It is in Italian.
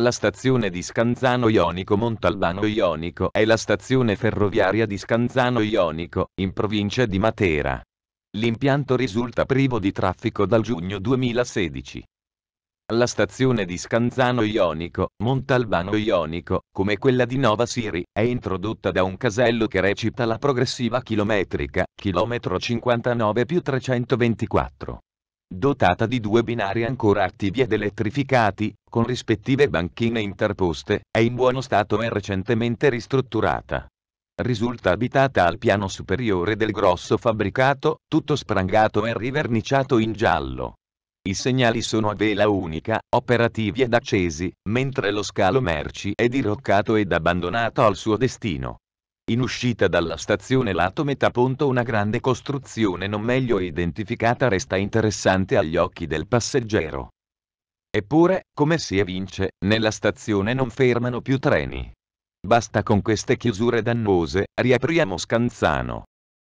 La stazione di Scanzano Ionico Montalbano Ionico è la stazione ferroviaria di Scanzano Ionico, in provincia di Matera. L'impianto risulta privo di traffico dal giugno 2016. La stazione di Scanzano Ionico, Montalbano Ionico, come quella di Nova Siri, è introdotta da un casello che recita la progressiva chilometrica, chilometro 59 più 324 dotata di due binari ancora attivi ed elettrificati, con rispettive banchine interposte, è in buono stato e recentemente ristrutturata. Risulta abitata al piano superiore del grosso fabbricato, tutto sprangato e riverniciato in giallo. I segnali sono a vela unica, operativi ed accesi, mentre lo scalo merci è diroccato ed abbandonato al suo destino. In uscita dalla stazione lato metà ponto una grande costruzione non meglio identificata resta interessante agli occhi del passeggero. Eppure, come si evince, nella stazione non fermano più treni. Basta con queste chiusure dannose, riapriamo Scanzano.